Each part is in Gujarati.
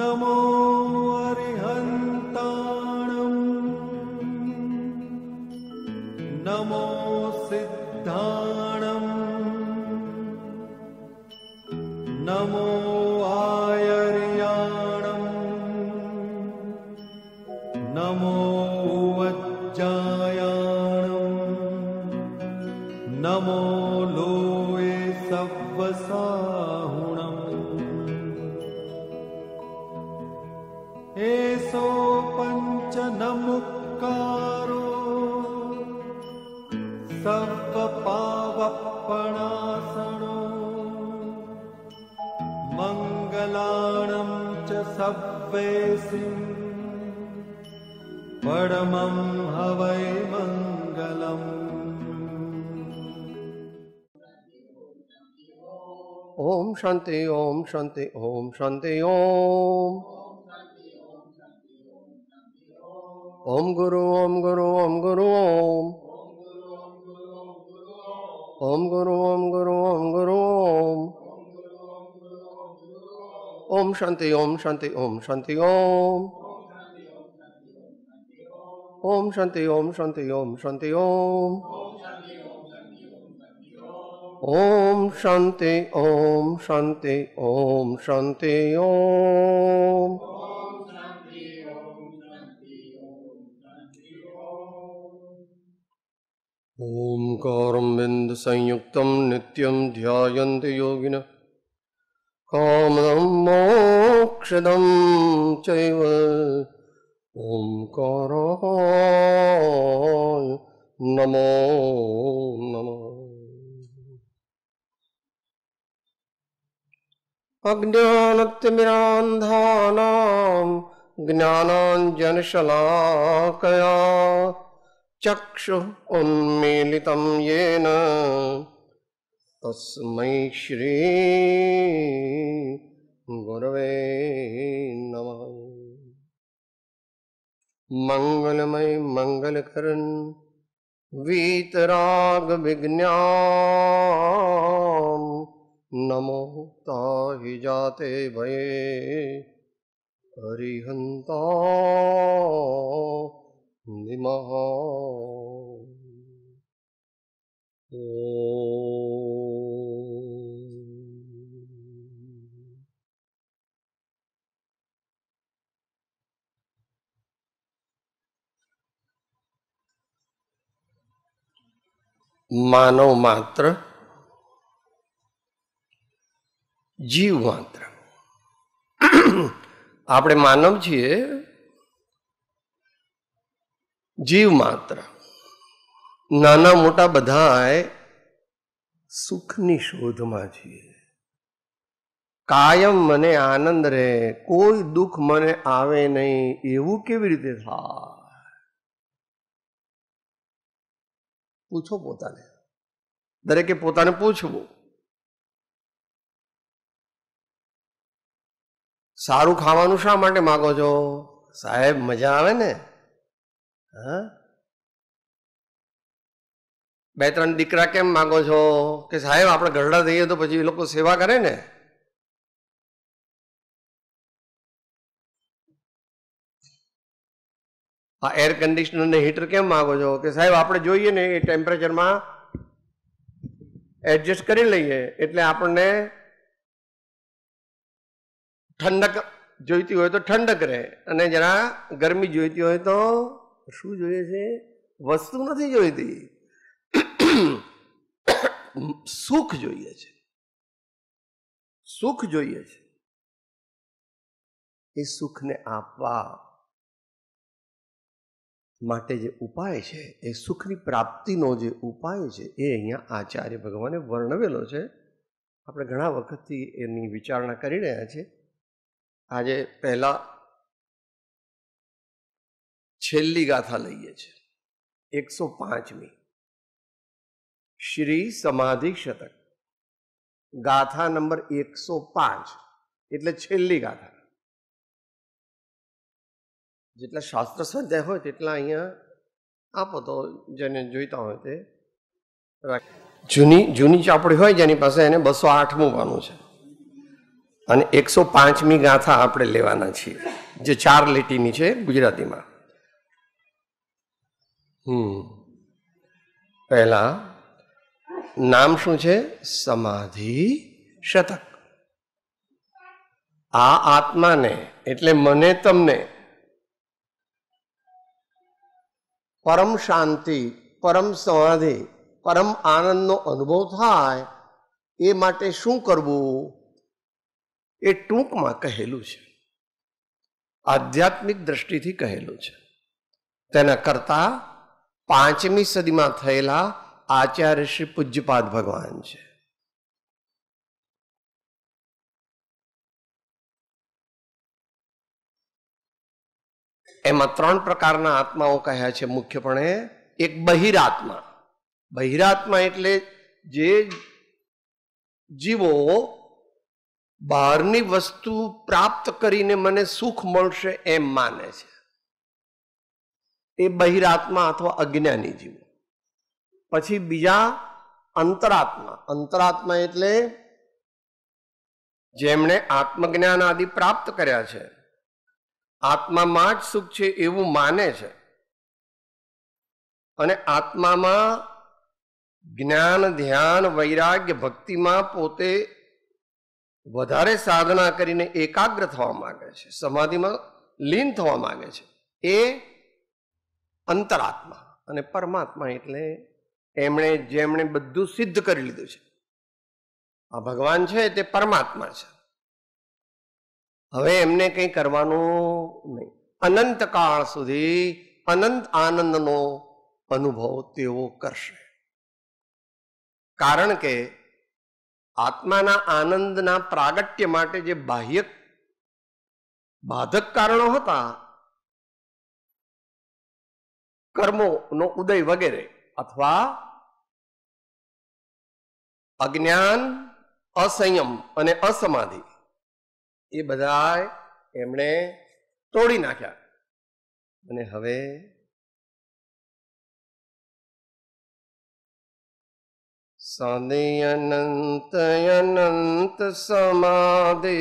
Namo શાંતિ ઓમ શાંતિ ઓમ ઓમ ગુરુ ઓમ ગુરુ ઓમ ગુરુ ઓમ ઓમ ગુરુ ઓમ ગુરુ ઓમ ગુરુ ઓમ ઓમ શાંતિ ઓમ શાંતિ ઓમ શાંતિ ઓમ ઓમ શાંતિ ઓમ શાંતિ ઓમ શાંતિ ઓમ ઓમ શાંતિ ઓમ શાંતિ ઓમ શાંતિ ઓમ ઓમકારમ બિંદ સંયુક્તમ નિત્યમ ધ્યાયંતિ યોગિન કામદમ મોક્ષદમ ચૈવ ઓમકારાય નમો નમઃ अज्ञानत्वमिरान्धानां ज्ञानाञ्जनशलाकया चक्षुः उन्मीलितं येन तस्मै श्री गुरवे नमः मङ्गलमयि मङ्गलकरन् वीतरागविज्ञा नमो ताहि जाते भये हरिहन्ता निमः માનવ માત્ર જીવ માત્ર આપણે માનવ છીએ જીવ માત્ર નાના મોટા બધા સુખની શોધમાં છીએ કાયમ મને આનંદ રહે કોઈ દુઃખ મને આવે નહીં એવું કેવી રીતે થાય પૂછો પોતાને દરેકે પોતાને પૂછવું સારું ખાવાનું શા માટે માગો છો સાહેબ મજા આવે ને હા બે ત્રણ દીકરા કેમ માગો છો કે સાહેબ આપણે ગરડા થઈએ તો પછી એ લોકો સેવા કરે ને આ એર કન્ડિશનર ને હીટર કેમ માગો છો કે સાહેબ આપણે જોઈએ ને એ ટેમ્પરેચરમાં એડજસ્ટ કરી લઈએ એટલે આપણને ઠંડક જોઈતી હોય તો ઠંડક રહે અને જરા ગરમી જોઈતી હોય તો શું જોઈએ છે વસ્તુ નથી જોઈતી સુખ જોઈએ છે સુખ જોઈએ છે એ સુખને આપવા માટે જે ઉપાય છે એ સુખની પ્રાપ્તિનો જે ઉપાય છે એ અહીંયા આચાર્ય ભગવાને વર્ણવેલો છે આપણે ઘણા વખતથી એની વિચારણા કરી રહ્યા છીએ આજે પહેલા છેલ્લી ગાથા લઈએ છીએ એકસો પાંચમી શ્રી સમાધિ શતક ગાથા નંબર એકસો પાંચ એટલે છેલ્લી ગાથા જેટલા શાસ્ત્ર સ્વાધ્યાય હોય તેટલા અહીંયા આપો તો જેને જોઈતા હોય તે જૂની જૂની ચાપડી હોય જેની પાસે એને બસો આઠમું પાનું છે અને એકસો પાંચમી ગાથા આપણે લેવાના છીએ જે ચાર લીટીની છે ગુજરાતીમાં હમ પહેલા નામ શું છે સમાધિ શતક આ આત્માને એટલે મને તમને પરમ શાંતિ પરમ સમાધિ પરમ આનંદનો અનુભવ થાય એ માટે શું કરવું એ ટૂંકમાં કહેલું છે આધ્યાત્મિક દ્રષ્ટિથી કહેલું છે તેના કરતા પાંચમી સદીમાં થયેલા આચાર્ય શ્રી પૂજ્યપાદ ભગવાન છે એમાં ત્રણ પ્રકારના આત્માઓ કહ્યા છે મુખ્યપણે એક બહિરાત્મા બહિરાત્મા એટલે જે જીવો બહારની વસ્તુ પ્રાપ્ત કરીને મને સુખ મળશે એમ માને છે એ બહિરાત્મા અથવા અજ્ઞાની જીવો પછી બીજા અંતરાત્મા અંતરાત્મા એટલે જેમણે આત્મજ્ઞાન આદિ પ્રાપ્ત કર્યા છે આત્મામાં જ સુખ છે એવું માને છે અને આત્મામાં જ્ઞાન ધ્યાન વૈરાગ્ય ભક્તિમાં પોતે વધારે સાધના કરીને એકાગ્ર થવા માગે છે સમાધિમાં લીન થવા માગે છે એ અંતરાત્મા અને પરમાત્મા એટલે એમણે જેમણે બધું સિદ્ધ કરી લીધું છે આ ભગવાન છે તે પરમાત્મા છે હવે એમને કંઈ કરવાનું નહીં અનંત કાળ સુધી અનંત આનંદનો અનુભવ તેઓ કરશે કારણ કે આત્માના આનંદના પ્રાગટ્ય માટે જે બાહ્ય બાધક કારણો હતા કર્મોનો ઉદય વગેરે અથવા અજ્ઞાન અસંયમ અને અસમાધિ એ બધા એમણે તોડી નાખ્યા અને હવે સાંદે અનંત અનંત સમાદે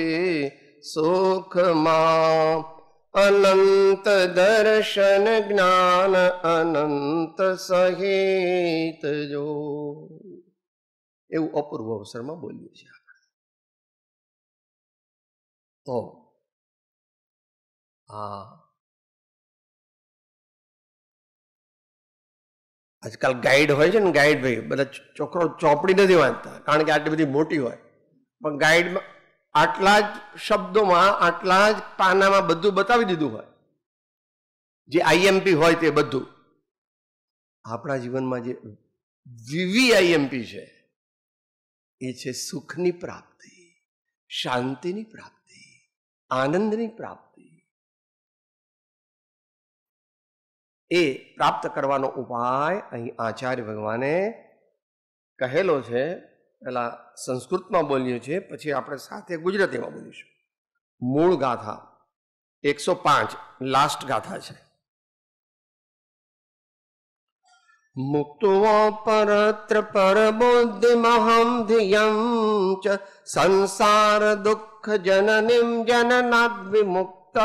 સુખમાં અનંત દર્શન જ્ઞાન અનંત સહિત જો એવું અપૂર્વ અવસરમાં બોલીએ છીએ આપણે તો હા આજકાલ ગાઈડ હોય છે ને ગાઈડ ભાઈ બધા છોકરો ચોપડી નથી વાંચતા કારણ કે આટલી બધી મોટી હોય પણ ગાઈડમાં આટલા જ શબ્દોમાં આટલા જ પાનામાં બધું બતાવી દીધું હોય જે આઈએમપી હોય તે બધું આપણા જીવનમાં જે વિવી આઈએમપી છે એ છે સુખની પ્રાપ્તિ શાંતિની પ્રાપ્તિ આનંદની પ્રાપ્તિ એ પ્રાપ્ત કરવાનો ઉપાય અહીં આચાર્ય ભગવાને કહેલો છે પેલા સંસ્કૃતમાં બોલીએ છીએ પછી આપણે સાથે ગુજરાતીમાં બોલીશું મૂળ ગાથા એકસો પાંચ લાસ્ટ ગાથા છે મુક્તો પરત્ર પરબુદ્ધિમહં ધિયં ચ સંસાર દુઃખ જનનીમ જનનાદ્ વિમુક્ત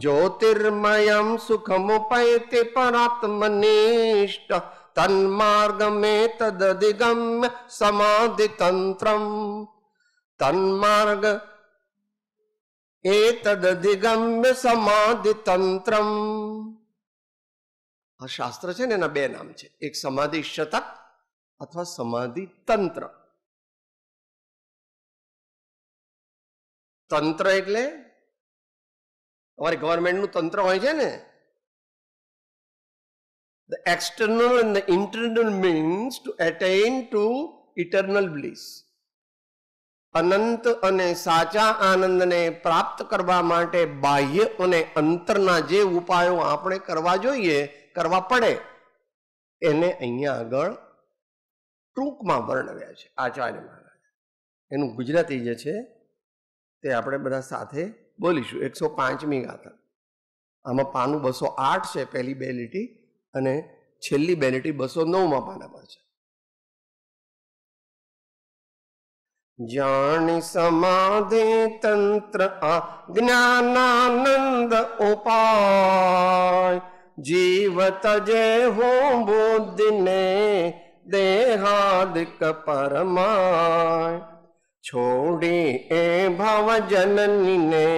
ज्योतिर्मय सुखमुपैति परात्मनिष्ठ तन्मार्ग में तदिगम्य समाधि तंत्र तन्मार्ग ए तदिगम्य समाधि तंत्र આ શાસ્ત્ર છે ને એના બે નામ છે એક સમાધિ શતક અથવા સમાધિ તંત્ર તંત્ર અમારે ગવર્મેન્ટનું તંત્ર હોય છે ને The external and the internal means to attain to eternal bliss. અનંત અને સાચા આનંદને પ્રાપ્ત કરવા માટે બાહ્ય અને અંતરના જે ઉપાયો આપણે કરવા જોઈએ કરવા પડે એને અહીંયા આગળ ટૂંકમાં વર્ણવ્યા છે આચાર્ય મહારાજ એનું ગુજરાતી જે છે તે આપણે બધા સાથે બોલીશું એકસો પાંચમી ગાથા આમાં પાનું બસો આઠ છે પહેલી બે લીટી અને છેલ્લી બે લીટી બસો નવમાં પાનામાં છે જાણી સમાધિ તંત્ર આ જ્ઞાનાનંદ ઉપાય જીવ તજે હો બુદ્ધિને દેહાદિક પરમાય छोड़ी ए भव जननी ने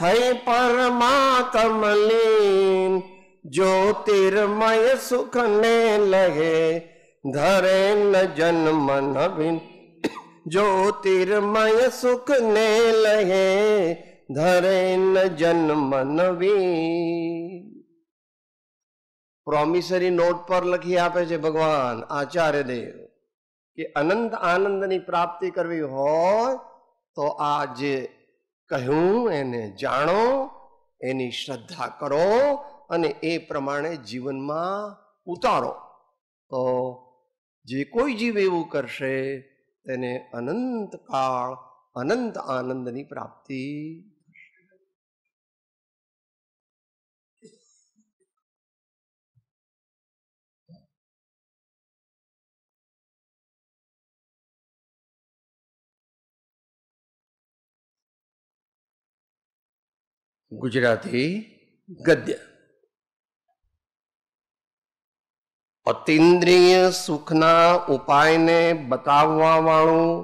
थई परमा कमलीन ज्योतिर्मय सुख ने लहे धरे न जन्म नवीन ज्योतिर्मय सुख ने लहे धरे न जन्म नवी प्रोमिसरी नोट पर लखी आपे भगवान आचार्य देव કે અનંત આનંદની પ્રાપ્તિ કરવી હોય તો આ જે કહ્યું એને જાણો એની શ્રદ્ધા કરો અને એ પ્રમાણે જીવનમાં ઉતારો તો જે કોઈ જીવ એવું કરશે તેને અનંત કાળ અનંત આનંદની પ્રાપ્તિ ગુજરાતી ગદ્ય અતિન્દ્રિય સુખના ઉપાયને બતાવવા વાળું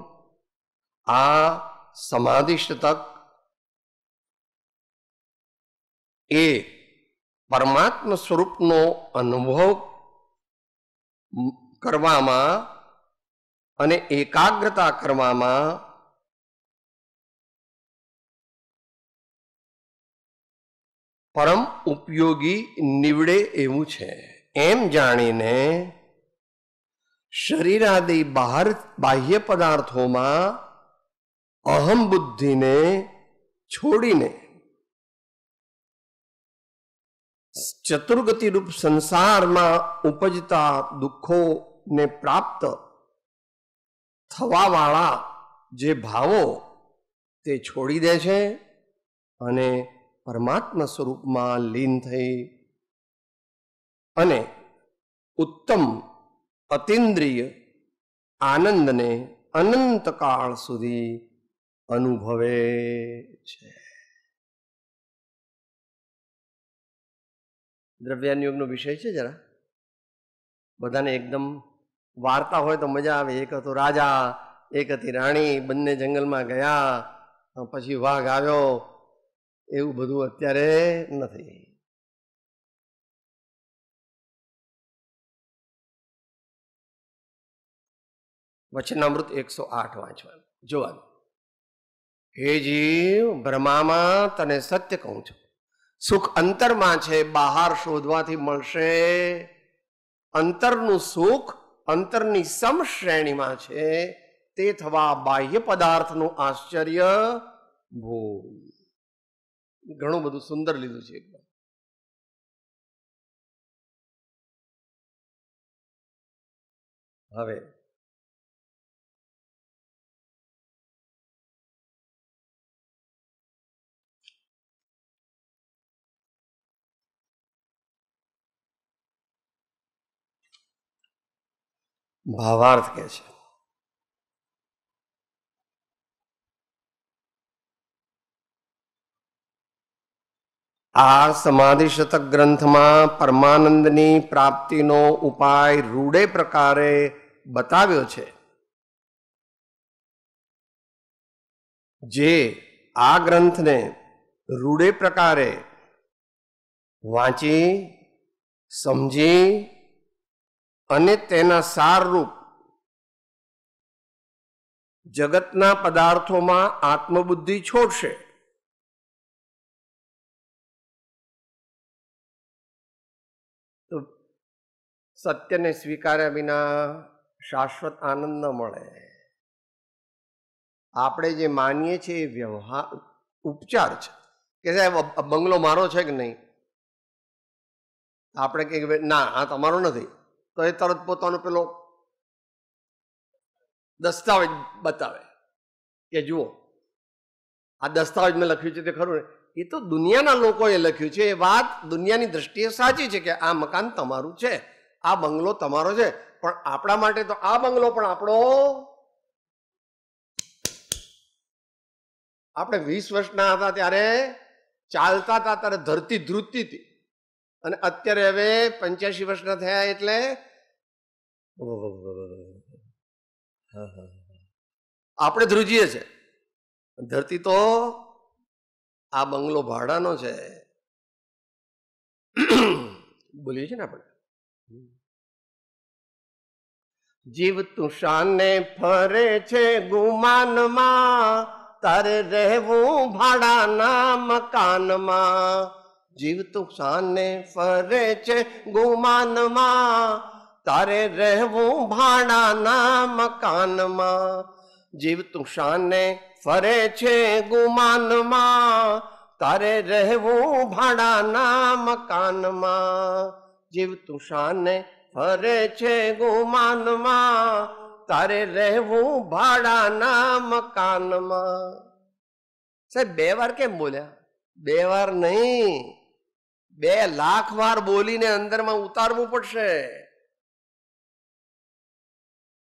આ સમાધિષ્ટક એ પરમાત્મ સ્વરૂપનો અનુભવ કરવામાં અને એકાગ્રતા કરવામાં પરમ ઉપયોગી નીવડે એવું છે એમ જાણીને શરીરાદિ બહાર બાહ્ય પદાર્થોમાં અહમ બુદ્ધિને છોડીને ચતુર્ગતિ રૂપ સંસારમાં ઉપજતા દુઃખોને પ્રાપ્ત થવાવાળા જે ભાવો તે છોડી દે છે અને પરમાત્મા સ્વરૂપમાં લીન થઈ અને ઉત્તમ અતિન્દ્રિય આનંદને અનંતકાળ સુધી અનુભવે છે દ્રવ્યાનયોગનો વિષય છે જરા બધાને એકદમ વાર્તા હોય તો મજા આવે એક હતો રાજા એક હતી રાણી બંને જંગલમાં ગયા પછી વાઘ આવ્યો એવું બધું અત્યારે નથી વચનામૃત એકસો આઠ વાંચવાનું જોવાનું હે જીવ ભ્રમામાં તને સત્ય કહું છું સુખ અંતરમાં છે બહાર શોધવાથી મળશે અંતરનું સુખ અંતરની સમશ્રેણીમાં છે તે થવા બાહ્ય પદાર્થનું આશ્ચર્ય ભૂલ ઘણું બધું સુંદર લીધું છે એકદમ હવે ભાવાર્થ કે છે આ સમાધિ શતક ગ્રંથમાં પરમાનંદની પ્રાપ્તિનો ઉપાય રૂડે પ્રકારે બતાવ્યો છે જે આ ગ્રંથને રૂડે પ્રકારે વાંચી સમજી અને તેના સારરૂપ જગતના પદાર્થોમાં આત્મબુદ્ધિ છોડશે સત્યને સ્વીકાર્યા વિના શાશ્વત આનંદ ન મળે આપણે જે માનીએ છીએ એ વ્યવહાર ઉપચાર છે કે સાહેબ બંગલો મારો છે કે નહીં આપણે કંઈક ના આ તમારો નથી તો એ તરત પોતાનો પેલો દસ્તાવેજ બતાવે કે જુઓ આ દસ્તાવેજ મેં લખ્યું છે તે ખરું એ તો દુનિયાના લોકોએ લખ્યું છે એ વાત દુનિયાની દ્રષ્ટિએ સાચી છે કે આ મકાન તમારું છે આ બંગલો તમારો છે પણ આપણા માટે તો આ બંગલો પણ આપણો આપણે વીસ વર્ષના હતા ત્યારે ચાલતા હતા ત્યારે ધરતી ધ્રુજતી હતી અને અત્યારે હવે પંચ્યાસી વર્ષના થયા એટલે આપણે ધ્રુજીએ છે ધરતી તો આ બંગલો ભાડાનો છે બોલીએ છીએ ને આપણે જીવ તુષાને ફરે છે ગુમાનમાં તારે રહેવું ભાડાના મકાનમાં જીવ તુષાને ફરે છે ગુમાનમાં તારે રહેવું ભાડાના મકાનમાં જીવ તુષાને ફરે છે ગુમાનમાં તારે રહેવું ભાડાના મકાનમાં જીવ તુષાને ફરે છે ગુમાનમાં તારે રહેવું ભાડાના મકાનમાં સાહેબ બે વાર કેમ બોલ્યા બે વાર નહીં બે લાખ વાર બોલીને અંદરમાં ઉતારવું પડશે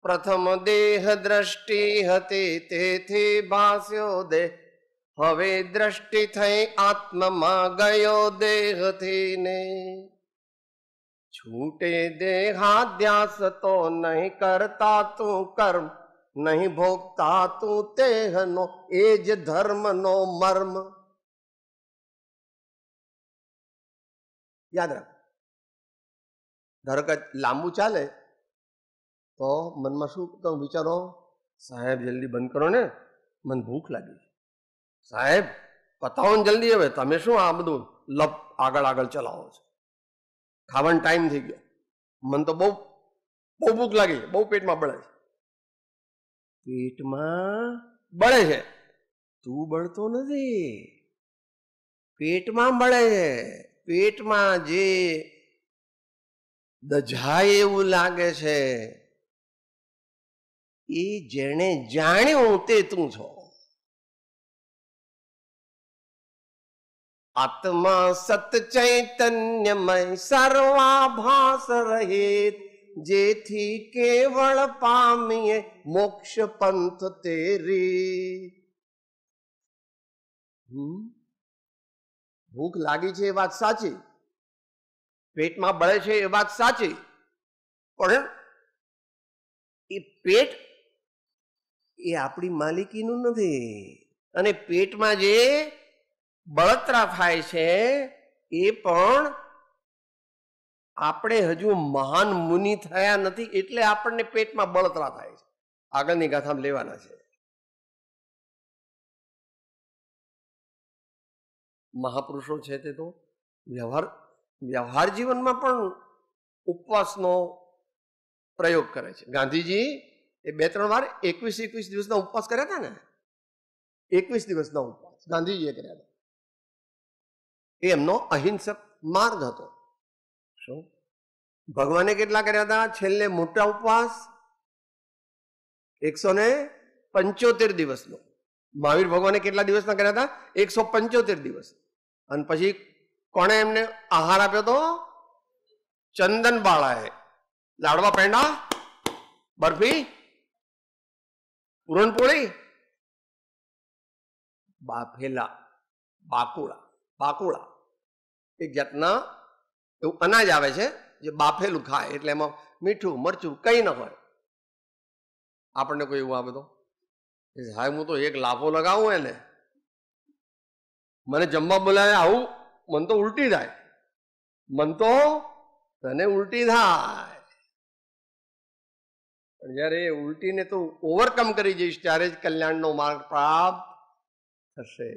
પ્રથમ દેહ દ્રષ્ટિ હતી તેથી ભાસ્યો દેહ હવે દ્રષ્ટિ થઈ આત્મમાં ગયો દેહથી ને છૂટે દેહાધ્યાસ તો નહીં કરતા તું કર્મ નહીં ભોગતા તું તેહનો એ જ ધર્મનો મર્મ યાદ રાખ ધારો કે લાંબુ ચાલે તો મનમાં શું તો વિચારો સાહેબ જલ્દી બંધ કરો ને મને ભૂખ લાગી સાહેબ પતાવો જલ્દી હવે તમે શું આ બધું લપ આગળ આગળ ચલાવો છો ખાવાનો ટાઈમ થઈ ગયો મને તો બહુ બહુ ભૂખ લાગી બહુ પેટમાં બળે છે પેટમાં બળે છે તું બળતો નથી પેટમાં બળે છે પેટમાં જે દજાય એવું લાગે છે એ જેણે જાણ્યું તે તું છો આત્મા સત ચૈતન્યમય સર્વાભાસ રહિત જેથી કેવળ પામીએ મોક્ષ પંથ તેરી ભૂખ લાગી છે એ વાત સાચી પેટમાં બળે છે એ વાત સાચી પણ એ પેટ એ આપણી માલિકીનું નથી અને પેટમાં જે બળતરા થાય છે એ પણ આપણે હજુ મહાન મુનિ થયા નથી એટલે આપણને પેટમાં બળતરા થાય છે આગળની ગાથામાં લેવાના છે મહાપુરુષો છે તે તો વ્યવહાર વ્યવહાર જીવનમાં પણ ઉપવાસનો પ્રયોગ કરે છે ગાંધીજી એ બે ત્રણ વાર એકવીસ એકવીસ દિવસના ઉપવાસ કર્યા હતા ને એકવીસ દિવસના ઉપવાસ ગાંધીજીએ કર્યા હતા એ એમનો અહિંસક માર્ગ હતો શું ભગવાને કેટલા કર્યા હતા છેલ્લે મોટા ઉપવાસ એકસો ને પંચોતેર દિવસનો મહાવીર ભગવાને કેટલા દિવસના કર્યા હતા એકસો પંચોતેર દિવસ અને પછી કોણે એમને આહાર આપ્યો હતો ચંદન બાળાએ લાડવા પેંડા બરફી પૂરણપોળી બાફેલા બાકુળા બાકુળા એ જાતના એવું અનાજ આવે છે જે બાફેલું ખાય એટલે એમાં મીઠું મરચું કંઈ ન હોય આપણને કોઈ એવું આ બધો સાહેબ હું તો એક લાફો લગાવું એને મને જમવા બોલાવે આવું મન તો ઉલટી થાય મન તો તને ઉલટી થાય જ્યારે એ ઉલટીને તું ઓવરકમ કરી જઈશ ત્યારે જ કલ્યાણનો માર્ગ પ્રાપ્ત થશે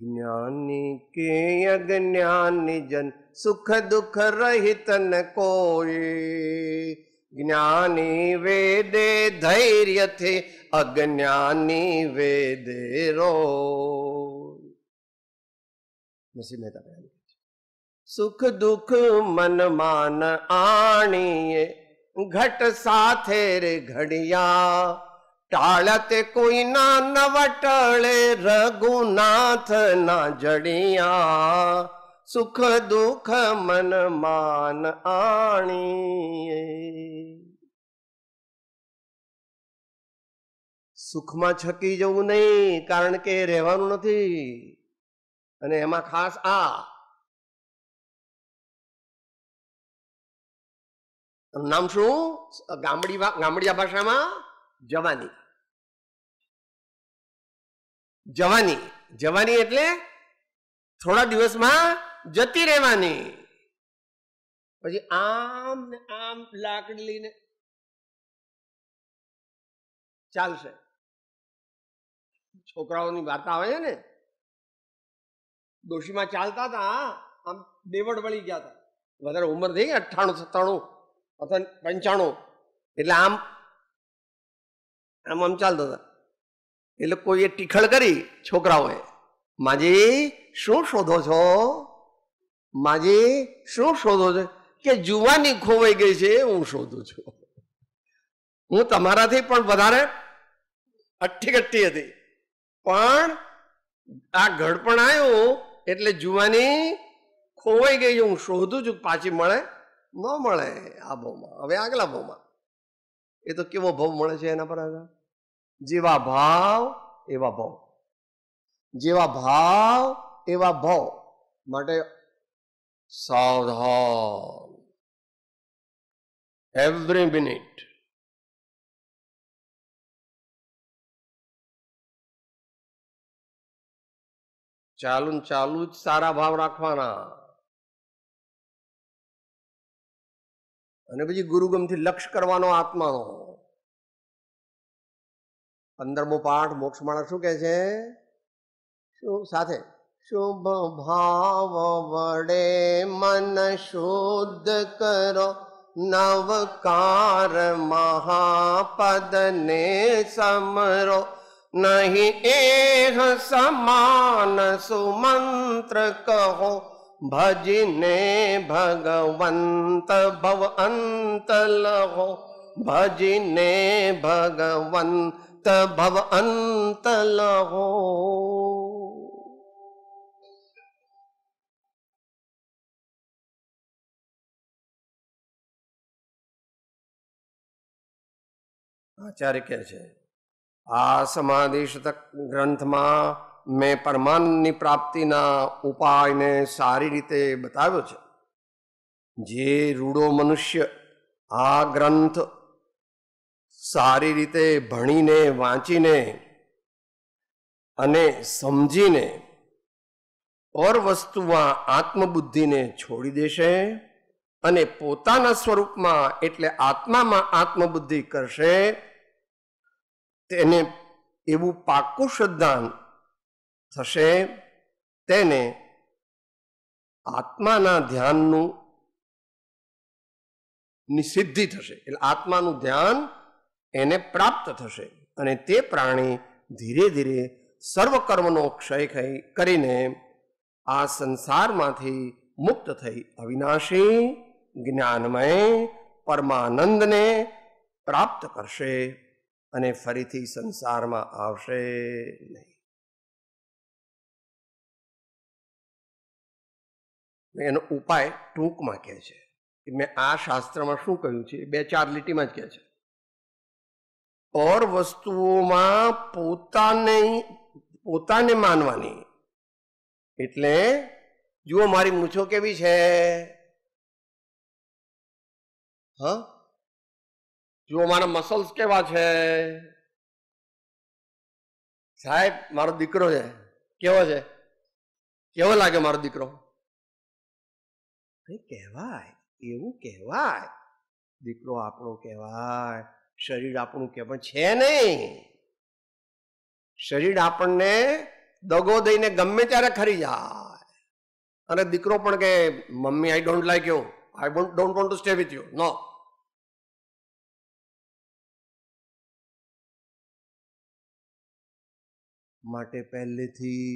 જ્ઞાની કે અજ્ઞાની જન સુખ દુઃખ રહિત ન કોઈ જ્ઞાની વેદે ધૈર્યથી અજ્ઞાની વેદે રો નરસિંહ મહેતા બયાન સુખ દુઃખ મન માન આણીએ ઘટ સાથે રે ઘડિયા ટાળતે કોઈના નવટળે રઘુનાથ ના જડિયા સુખ દુઃખ મન માન આણી સુખમાં છકી જવું નહીં કારણ કે રહેવાનું નથી અને એમાં ખાસ આ નામ શું ગામડી ગામડીયા ભાષામાં જવાની જવાની જવાની એટલે થોડા દિવસમાં જતી રહેવાની પછી આમ ને આમ લાકડી લઈને ચાલશે છોકરાઓની વાર્તા આવે છે ને ડોશીમાં ચાલતા હતા આમ દેવડ વળી ગયા હતા વધારે ઉંમર થઈ અઠ્ઠાણું સત્તાણું અથવા પંચાણું એટલે આમ આમ આમ ચાલતો હતા એટલે કોઈએ ટીખળ કરી છોકરાઓએ માજી શું શોધો છો માજી શું શોધો છો કે જુવાની ખોવાઈ ગઈ છે હું શોધું છું હું તમારાથી પણ વધારે અઠ્ઠી કઠ્ઠી હતી પણ આ ઘડપણ આવ્યું એટલે જુવાની ખોવાઈ ગઈ હું શોધું છું પાછી મળે ન મળે આ ભાવમાં હવે આગલા ભાવમાં એ તો કેવો ભાવ મળે છે એના પર આગળ જેવા ભાવ એવા ભવ જેવા ભાવ એવા ભવ માટે સાવધાન એવરી મિનિટ ચાલુ ચાલુ જ સારા ભાવ રાખવાના અને પછી ગુરુગમથી લક્ષ કરવાનો આત્માનો પંદરમો પાઠ મોક્ષ માણસ શું કહે છે શું સાથે શુભ ભાવ વડે મન શુદ્ધ કરો નવકાર મહાપદને સમરો નહીં એહ સમાન સુમંત્ર કહો ભજને ભગવંત ભવ અંત લહો ભજને ભગવંત અંત ભવ અંત લહો આચાર્ય કહે છે આ સમાધિશત ગ્રંથમાં મેં પરમાનની પ્રાપ્તિના ઉપાયને સારી રીતે બતાવ્યો છે જે રૂડો મનુષ્ય આ ગ્રંથ સારી રીતે ભણીને વાંચીને અને સમજીને ઓર વસ્તુમાં આત્મબુદ્ધિને છોડી દેશે અને પોતાના સ્વરૂપમાં એટલે આત્મામાં આત્મબુદ્ધિ કરશે તેને એવું પાકું શ્રદ્ધાન થશે તેને આત્માના ધ્યાનનું ની સિદ્ધિ થશે એટલે આત્માનું ધ્યાન એને પ્રાપ્ત થશે અને તે પ્રાણી ધીરે ધીરે સર્વકર્મનો કર્મનો ક્ષય કરીને આ સંસારમાંથી મુક્ત થઈ અવિનાશી જ્ઞાનમય પરમાનંદને પ્રાપ્ત કરશે અને ફરીથી સંસારમાં આવશે નહીં એનો ઉપાય ટૂંકમાં કહે છે કે મેં આ શાસ્ત્રમાં શું કહ્યું છે બે ચાર લીટીમાં જ કહે છે ઓર વસ્તુઓમાં પોતાને પોતાને માનવાની એટલે જુઓ મારી મૂછો કેવી છે હ જુઓ મારા મસલ્સ કેવા છે સાહેબ મારો દીકરો છે કેવો છે કેવો લાગે મારો દીકરો કહેવાય એવું કહેવાય દીકરો આપણો કહેવાય શરીર આપણું કે પણ છે નહીં શરીર આપણને દગો દઈને ગમે ત્યારે ખરી જાય અને દીકરો પણ કે મમ્મી I don't like you I don't want to stay with you no માટે પહેલેથી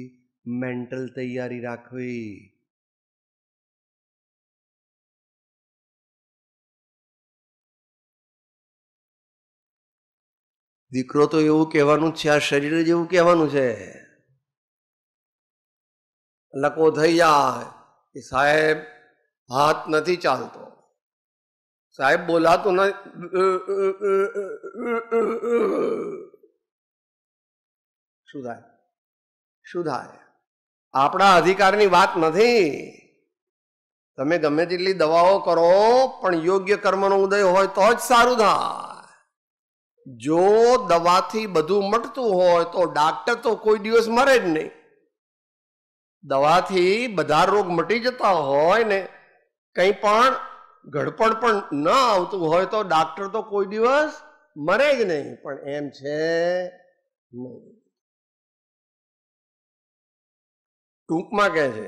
મેન્ટલ તૈયારી રાખવી દીકરો તો એવું કહેવાનું છે આ શરીર જ એવું કહેવાનું છે લકો થઈ જાય કે સાહેબ હાથ નથી ચાલતો સાહેબ બોલાતો ન શું થાય શું થાય આપણા અધિકારની વાત નથી તમે ગમે તેટલી દવાઓ કરો પણ યોગ્ય કર્મનો ઉદય હોય તો જ સારું થાય જો દવાથી બધું મટતું હોય તો ડાક્ટર તો કોઈ દિવસ મરે જ નહીં દવાથી બધા રોગ મટી જતા હોય ને કંઈ પણ ઘડપણ પણ ન આવતું હોય તો ડાક્ટર તો કોઈ દિવસ મરે જ નહીં પણ એમ છે નહીં ટૂંકમાં કહે છે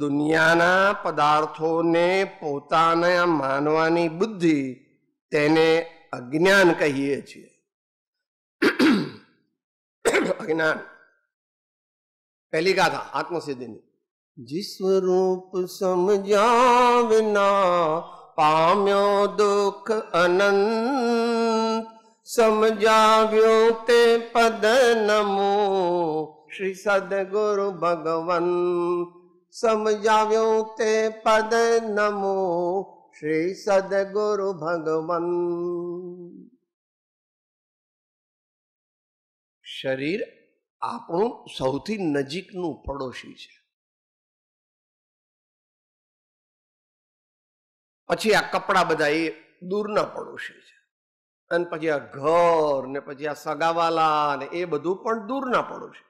દુનિયાના પદાર્થોને પોતાના માનવાની બુદ્ધિ તેને અજ્ઞાન કહીએ છીએ અજ્ઞાન પહેલી ગાથા આત્મસિદ્ધિની જીસ્વરૂપ સમજાવના પામ્યો દુઃખ અનંત સમજાવ્યો તે પદ નમો શ્રી સદગુરુ ભગવંત સમજાવ્યો તે પદ નમો શ્રી સદગુરુ ભગવન શરીર આપણું સૌથી નજીકનું પડોશી છે પછી આ કપડા બધા એ દૂરના પડોશી છે અને પછી આ ઘર ને પછી આ સગાવાલા ને એ બધું પણ દૂરના પડોશી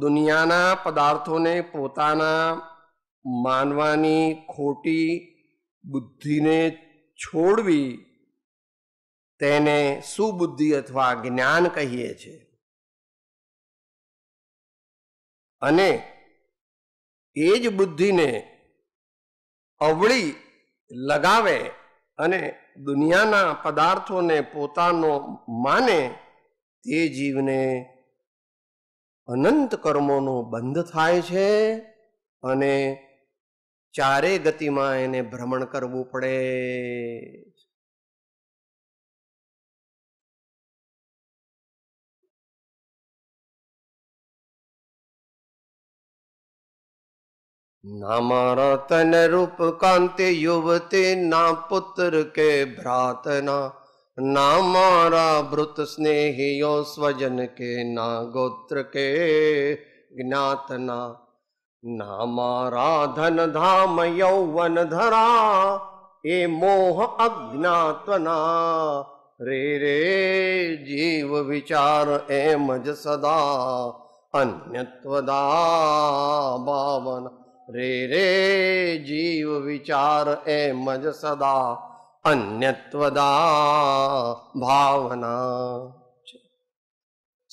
દુનિયાના પદાર્થોને પોતાના માનવાની ખોટી બુદ્ધિને છોડવી તેને સુબુદ્ધિ અથવા જ્ઞાન કહીએ છીએ અને એ જ બુદ્ધિને અવળી લગાવે અને દુનિયાના પદાર્થોને પોતાનો માને તે જીવને અનંત કર્મોનો બંધ થાય છે અને ચારે ગતિમાં એને ભ્રમણ કરવું પડે નામા રતન રૂપ કાંતિ યુવતી ના પુત્ર કે ભ્રાતના नामारा भृत स्नेहियो स्वजन के ना गोत्र के ज्ञातना नामारा धन धाम यौवन धरा ए मोह अज्ञातना रे रे जीव विचार एम ज सदा अन्यत्वदा भावन रे रे जीव विचार एम ज सदा અન્યત્વદા ભાવના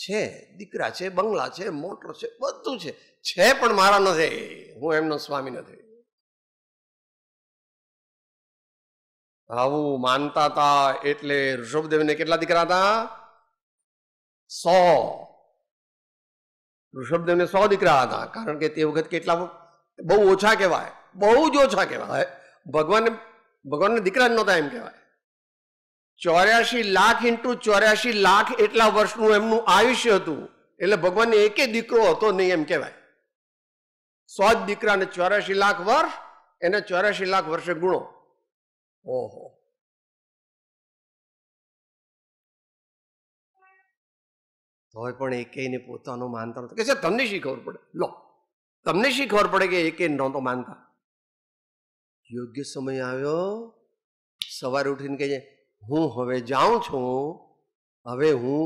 છે દીકરા છે બંગલા છે મોટર છે બધું છે છે પણ મારા નથી હું એમનો સ્વામી નથી આવું માનતા હતા એટલે ઋષભદેવને કેટલા દીકરા હતા સો ઋષભદેવને સો દીકરા હતા કારણ કે તે વખત કેટલા બહુ ઓછા કહેવાય બહુ જ ઓછા કહેવાય ભગવાન ભગવાનના દીકરા જ નહોતા એમ કહેવાય ચોર્યાસી લાખ ઇન્ટુ ચોર્યાસી લાખ એટલા વર્ષનું એમનું આયુષ્ય હતું એટલે ભગવાનને એકે દીકરો હતો નહીં એમ કહેવાય સો જ દીકરાને ચોર્યાસી લાખ વર્ષ એને ચોર્યાસી લાખ વર્ષે ગુણો ઓહો તોય પણ એકેયને પોતાનો માનતા નહોતો કે છે તમને શી ખબર પડે લો તમને શી ખબર પડે કે એકે નહોતો માનતા યોગ્ય સમય આવ્યો સવારે ઉઠીને કહે હું હવે જાઉં છું હવે હું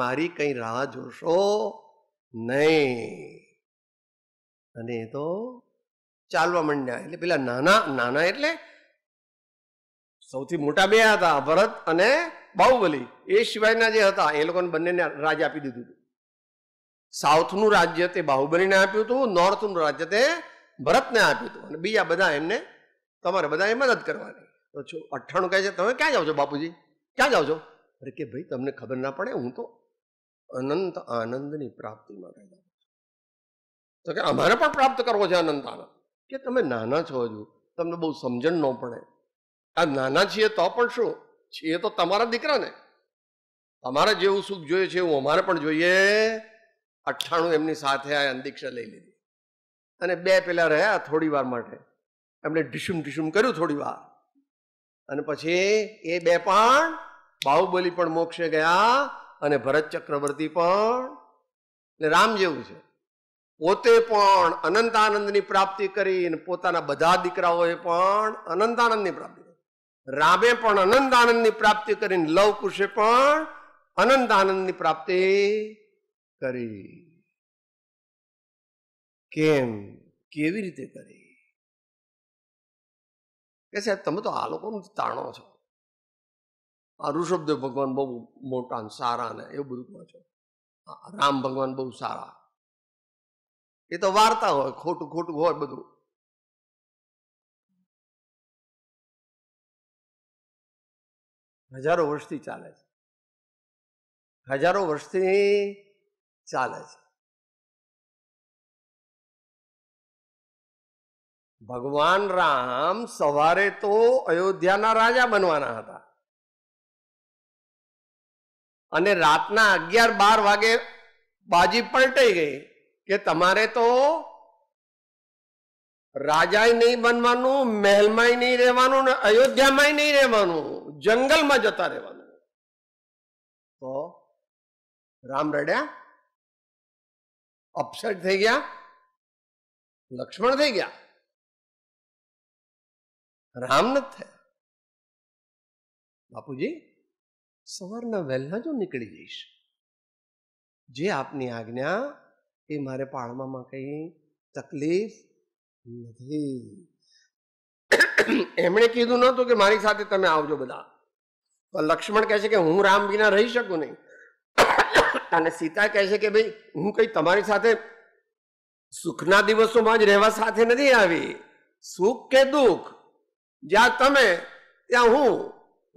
મારી કંઈ રાહ જોશો નહીં અને એ તો ચાલવા માંડ્યા એટલે પેલા નાના નાના એટલે સૌથી મોટા બે હતા ભરત અને બાહુબલી એ સિવાયના જે હતા એ લોકોને બંનેને રાજ આપી દીધું હતું સાઉથનું રાજ્ય તે બાહુબલીને આપ્યું હતું નોર્થનું રાજ્ય તે ભરતને આપ્યું હતું અને બીજા બધા એમને તમારે બધાએ મદદ કરવાની તો છો અઠ્ઠાણું કહે છે તમે ક્યાં જાઓ છો બાપુજી ક્યાં જાઓ છો અરે કે ભાઈ તમને ખબર ના પડે હું તો અનંત આનંદની પ્રાપ્તિમાં પેદા તો કે અમારે પણ પ્રાપ્ત કરવો છે અનંત આનંદ કે તમે નાના છો હજુ તમને બહુ સમજણ ન પડે આ નાના છીએ તો પણ શું છીએ તો તમારા દીકરાને અમારે જેવું સુખ જોઈએ છે એવું અમારે પણ જોઈએ અઠ્ઠાણું એમની સાથે આ અંદીક્ષા લઈ લીધી અને બે પેલા રહ્યા થોડી વાર માટે એમણે ઢીસુમ ઢીસુમ કર્યું થોડી વાર અને પછી એ બે પણ બાહુબલી પણ મોક્ષે ગયા અને ભરત ચક્રવર્તી પણ એટલે રામ જેવું છે પોતે પણ અનંતાનંદની પ્રાપ્તિ કરીને પોતાના બધા દીકરાઓએ પણ અનંતાનંદની પ્રાપ્તિ કરી રામે પણ અનંતાનંદની પ્રાપ્તિ કરીને લવ લવકુશે પણ અનંત આનંદની પ્રાપ્તિ કરી કેમ કેવી રીતે કરી કે સાહેબ તમે તો આ લોકોનું તાણો છો આ ઋષભદેવ ભગવાન બહુ મોટા ને સારા ને એવું બધું કહો છો રામ ભગવાન બહુ સારા એ તો વાર્તા હોય ખોટું ખોટું હોય બધું હજારો વર્ષથી ચાલે છે હજારો વર્ષથી ચાલે છે ભગવાન રામ સવારે તો અયોધ્યાના રાજા બનવાના હતા અને રાતના અગિયાર બાર વાગે બાજી પલટાઈ ગઈ કે તમારે તો રાજાય નહીં બનવાનું મહેલમાંય નહીં રહેવાનું ને અયોધ્યામાંય નહીં રહેવાનું જંગલમાં જતા રહેવાનું તો રામ રડ્યા અપસેટ થઈ ગયા લક્ષ્મણ થઈ ગયા રામ નથી થયા બાપુજી સવારના વહેલા જો નીકળી જઈશ જે આપની આજ્ઞા એ મારે પાળવામાં કઈ તકલીફ નથી એમણે કીધું નહોતું કે મારી સાથે તમે આવજો બધા પણ લક્ષ્મણ કહે છે કે હું રામ વિના રહી શકું નહીં અને સીતા કહે છે કે ભાઈ હું કઈ તમારી સાથે સુખના દિવસોમાં જ રહેવા સાથે નથી આવી સુખ કે દુઃખ જ્યાં તમે ત્યાં હું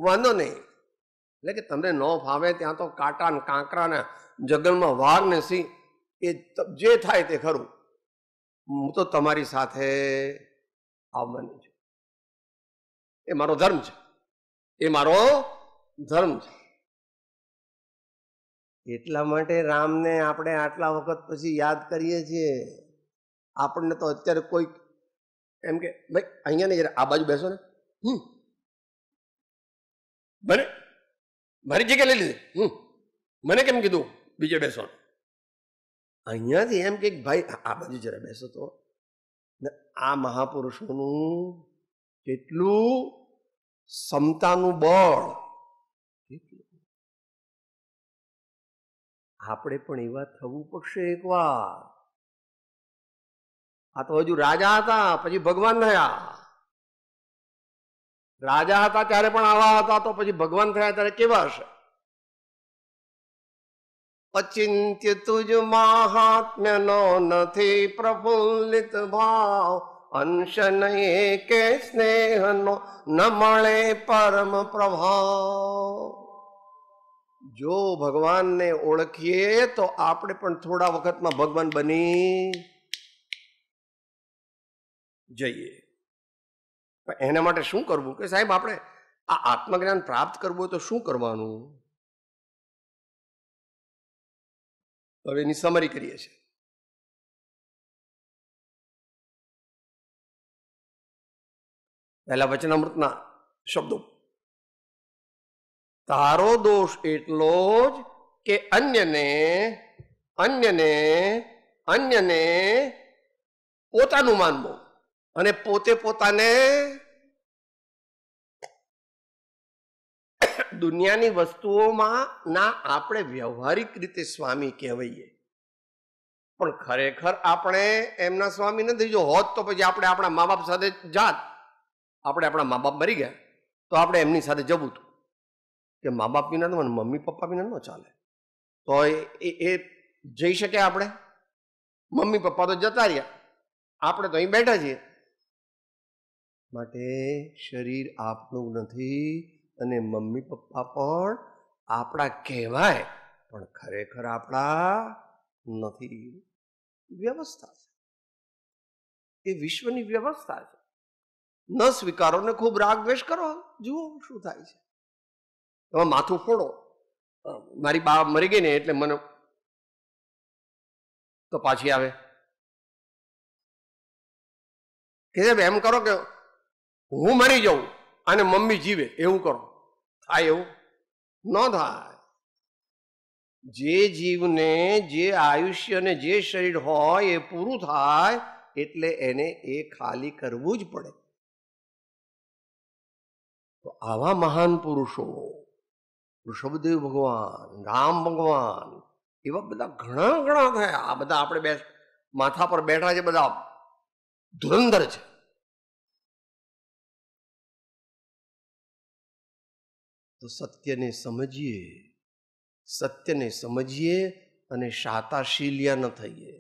વાંધો નહીં એટલે કે તમને ન ફાવે ત્યાં તો કાંટા ને કાંકરા ને જંગલમાં વાઘ ને સિંહ એ જે થાય તે ખરું હું તો તમારી સાથે આવવાની છું એ મારો ધર્મ છે એ મારો ધર્મ છે એટલા માટે રામને આપણે આટલા વખત પછી યાદ કરીએ છીએ આપણને તો અત્યારે કોઈ એમ કે ભાઈ અહીંયા નહીં આ બાજુ બેસો ને હમ મને મારી જગ્યા લઈ લીધી હમ મને કેમ કીધું બીજે બેસો અહીંયાથી એમ કે ભાઈ આ બાજુ જરા બેસો તો ને આ મહાપુરુષોનું કેટલું ક્ષમતાનું બળ આપણે પણ એવા થવું પડશે એકવાર આ તો હજુ રાજા હતા પછી ભગવાન થયા રાજા હતા ત્યારે પણ આવા હતા તો પછી ભગવાન થયા ત્યારે કેવા હશે અચિંત્ય તુજ મહાત્મ્ય નો નથી પ્રફુલ્લિત ભાવ અંશ નહીં કે સ્નેહનો ન મળે પરમ પ્રભાવ જો ભગવાનને ઓળખીએ તો આપણે પણ થોડા વખતમાં ભગવાન બની જઈએ એના માટે શું કરવું કે સાહેબ આપણે આ આત્મજ્ઞાન પ્રાપ્ત કરવું હોય તો શું કરવાનું હવે એની સમરી કરીએ છીએ પહેલા વચનામૃતના શબ્દો તારો દોષ એટલો જ કે અન્યને અન્યને અન્યને પોતાનું માનવું અને પોતે પોતાને દુનિયાની વસ્તુઓમાં ના આપણે વ્યવહારિક રીતે સ્વામી કહેવાઈએ પણ ખરેખર આપણે એમના સ્વામી નથી જો હોત તો પછી આપણે આપણા મા બાપ સાથે જાત આપણે આપણા મા બાપ મરી ગયા તો આપણે એમની સાથે જવું હતું કે મા બાપ વિના તો મમ્મી પપ્પા વિના ન ચાલે તો એ જઈ શકે આપણે મમ્મી પપ્પા તો જતા રહ્યા આપણે તો અહીં બેઠા છીએ માટે શરીર આપનું નથી અને મમ્મી પપ્પા પણ આપણા કહેવાય પણ ખરેખર આપણા નથી વ્યવસ્થા છે એ વિશ્વની વ્યવસ્થા છે ન સ્વીકારો ને ખૂબ રાગ વેશ કરો જુઓ શું થાય છે તમે માથું ફોડો મારી બા મરી ગઈ ને એટલે મને તો પાછી આવે કે એમ કરો કે હું મરી જાઉં અને મમ્મી જીવે એવું કરો થાય એવું ન થાય જે જીવને જે આયુષ્ય ને જે શરીર હોય એ પૂરું થાય એટલે એને એ ખાલી કરવું જ પડે તો આવા મહાન પુરુષો ઋષભદેવ ભગવાન રામ ભગવાન એવા બધા ઘણા ઘણા થયા આ બધા આપણે બે માથા પર બેઠા છે બધા ધુરંધર છે તો સત્યને સમજીએ સત્યને સમજીએ અને શાતાશીલ્યા ન થઈએ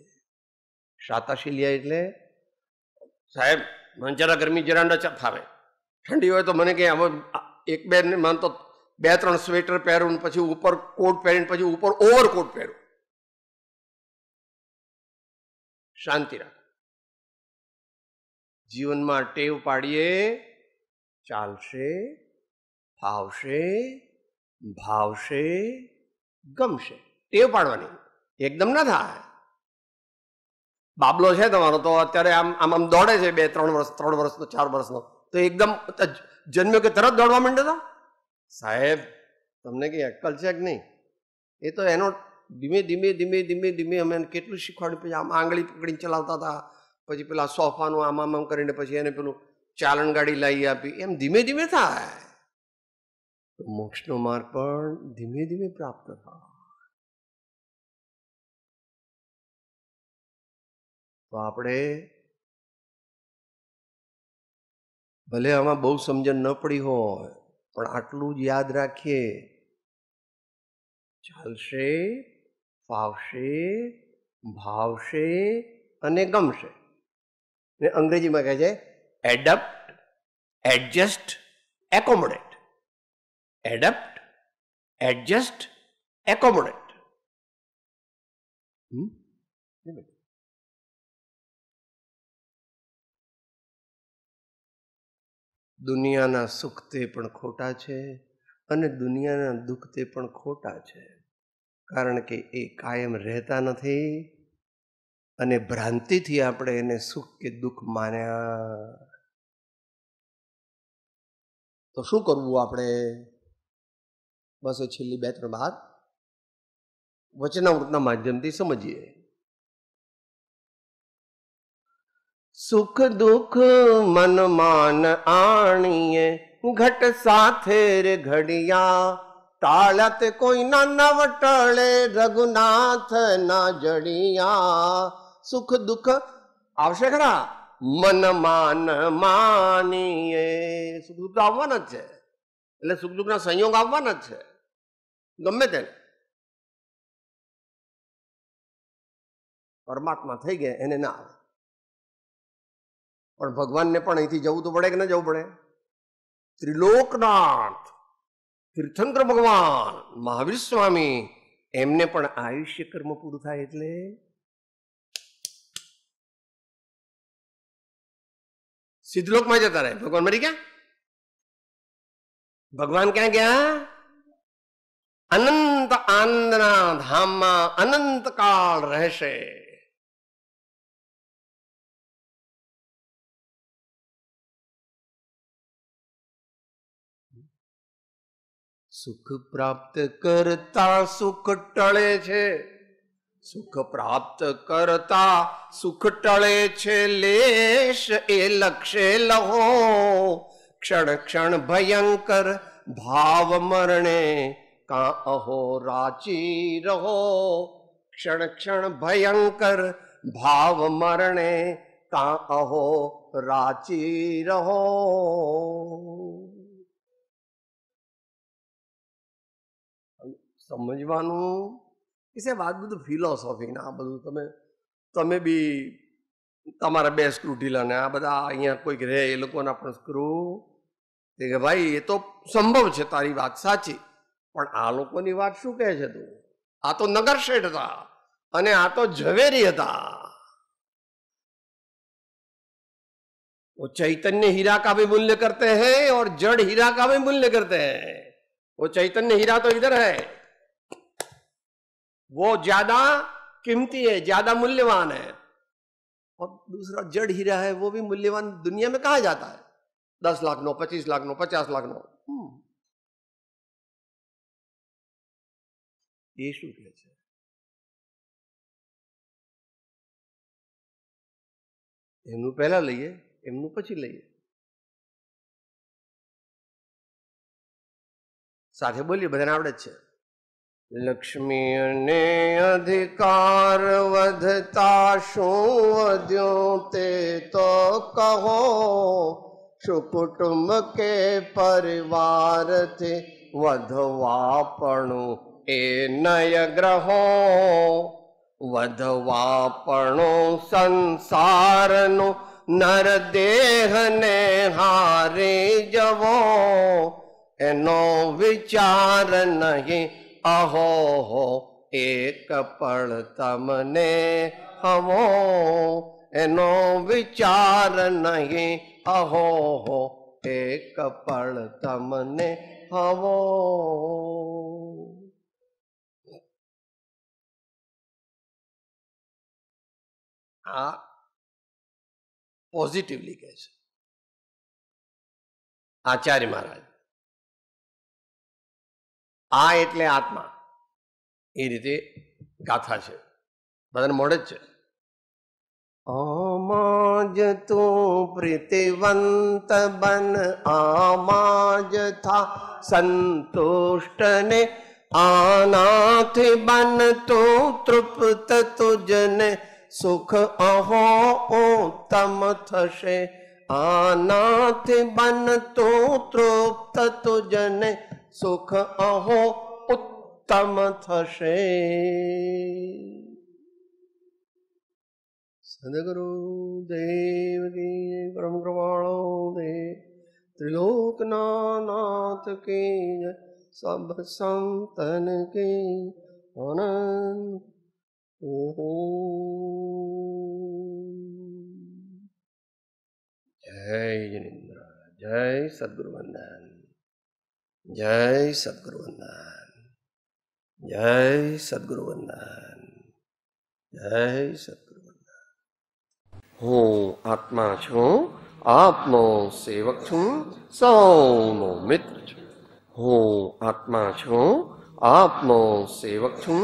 શાતાશીલ્યા એટલે સાહેબ મને જરા ગરમી જરા ન ફાવે ઠંડી હોય તો મને કે હવે એક બે માન તો બે ત્રણ સ્વેટર પહેરું પછી ઉપર કોટ પહેરીને પછી ઉપર ઓવરકોટ પહેરું શાંતિ રાખ જીવનમાં ટેવ પાડીએ ચાલશે ભાવશે ભાવશે ગમશે ટેવ પાડવાની એકદમ ના થાય બાબલો છે તમારો તો અત્યારે આમ આમ આમ દોડે છે બે ત્રણ વર્ષ ત્રણ વર્ષનો ચાર વર્ષનો તો એકદમ જન્મ્યો કે તરત દોડવા માંડે તો સાહેબ તમને કંઈ અક્કલ છે કે નહીં એ તો એનો ધીમે ધીમે ધીમે ધીમે ધીમે અમે કેટલું શીખવાડ્યું પછી આમ આંગળી પકડીને ચલાવતા હતા પછી પેલા સોફાનું આમ આમ કરીને પછી એને પેલું ચાલણ ગાડી લાવી આપી એમ ધીમે ધીમે થાય તો મોક્ષનો માર્ગ પણ ધીમે ધીમે પ્રાપ્ત થાય તો આપણે ભલે આમાં બહુ સમજણ ન પડી હોય પણ આટલું જ યાદ રાખીએ ચાલશે ફાવશે ભાવશે અને ગમશે ને અંગ્રેજીમાં કહે છે adapt adjust accommodate adapt adjust accommodate Hmm? દુનિયાના સુખ તે પણ ખોટા છે અને દુનિયાના દુઃખ તે પણ ખોટા છે કારણ કે એ કાયમ રહેતા નથી અને ભ્રાંતિથી આપણે એને સુખ કે દુઃખ માન્યા તો શું કરવું આપણે બસ છેલ્લી બે ત્રણ બાદ વચનામૃતના માધ્યમથી સમજીએ સુખ દુઃખ મન માન આણીએ ઘટ સાથે રે ઘડિયા તાળત કોઈ ના નવટળે રઘુનાથ ના જડિયા સુખ દુઃખ આવશે ખરા મન માન માનીએ સુખ દુઃખ આવવાના જ છે એટલે સુખ દુઃખના સંયોગ આવવાના જ છે ગમે તેને પરમાત્મા થઈ ગયા એને ના આવે પણ ભગવાનને પણ અહીંથી જવું તો પડે કે ન જવું પડે ત્રિલોકનાથ તીર્થંકર ભગવાન મહાવીર સ્વામી એમને પણ આયુષ્ય કર્મ પૂરું થાય એટલે સિદ્ધલોકમાં જતા રહે ભગવાન મરી ગયા ભગવાન ક્યાં ગયા અનંત આનંદના ધામમાં અનંત કાળ રહેશે સુખ પ્રાપ્ત કરતા સુખ ટળે છે સુખ પ્રાપ્ત કરતા સુખ ટળે છે લેશ એ લક્ષે લહો क्षण क्षण भयंकर भाव मरने का ओ राची रहो क्षण क्षण भयंकर भाव मरने का ओ राची रहो સમજવાનું ઇસે બાદુ ફિલોસોફી ના બધુ તમે તમે બી તમારા બેસ કુરુ ઢીલાને આ બધા અહીંયા કોઈ રેય લોકોના પણ સ્ક્રુ તે કે ભાઈ એ તો સંભવ છે તારી વાત સાચી પણ આ લોકોની વાત શું કહે છે તું આ તો નગરશેઠ હતા અને આ તો वो चैतन्य हीरा का भी मूल्य करते हैं और जड़ हीरा का भी मूल्य करते हैं वो चैतन्य हीरा तो इधर है वो ज्यादा कीमती है ज्यादा मूल्यवान है और दूसरा जड़ हीरा है वो भी मूल्यवान दुनिया में कहा जाता है દસ લાખનો પચીસ લાખનો પચાસ લાખનો એ શું કહે છે એમનું પહેલા લઈએ એમનું પછી લઈએ સાથે બોલીએ બધાને આવડે જ છે લક્ષ્મીને અધિકાર વધતા શું વધ્યો તે તો કહો સુકુટુંબ કે પરિવારથી વધવાપણું એ નય ગ્રહો વધવાપણું સંસારનું નર દેહને હારી જવો એનો વિચાર નહીં અહો હો એક પણ તમને હવો એનો વિચાર નહીં અહો હો એક પણ તમને હવો આ પોઝિટિવલી કહે છે આચાર્ય મહારાજ આ એટલે આત્મા એ રીતે ગાથા છે બધાને મોડે જ છે आज પ્રીતિવંત બન बन आमाज था संतुष्ट ने બન बन તૃપ્ત तृप्त तुझने સુખ અહો ઉત્તમ થશે આનાથી બનતો તૃપ્ત તુજને સુખ અહો ઉત્તમ થશે સદગુરુદેવ કી પરમ કૃપાણો દે ત્રિલોકનાથ કે સબ સંતન કે આનંદ ઓહો જય જિનેન્દ્ર જય સદગુરુ વંદન જય સદગુરુ વંદન જય સદગુરુ વંદન જય સદ હું આત્મા છું આપનો સેવક છું સૌનો મિત્ર છું હું આત્મા છું આપનો સેવક છું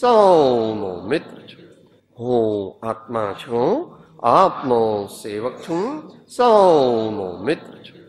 સૌનો મિત્ર છું હું આત્મા છું આપનો સેવક છું સૌનો મિત્ર છું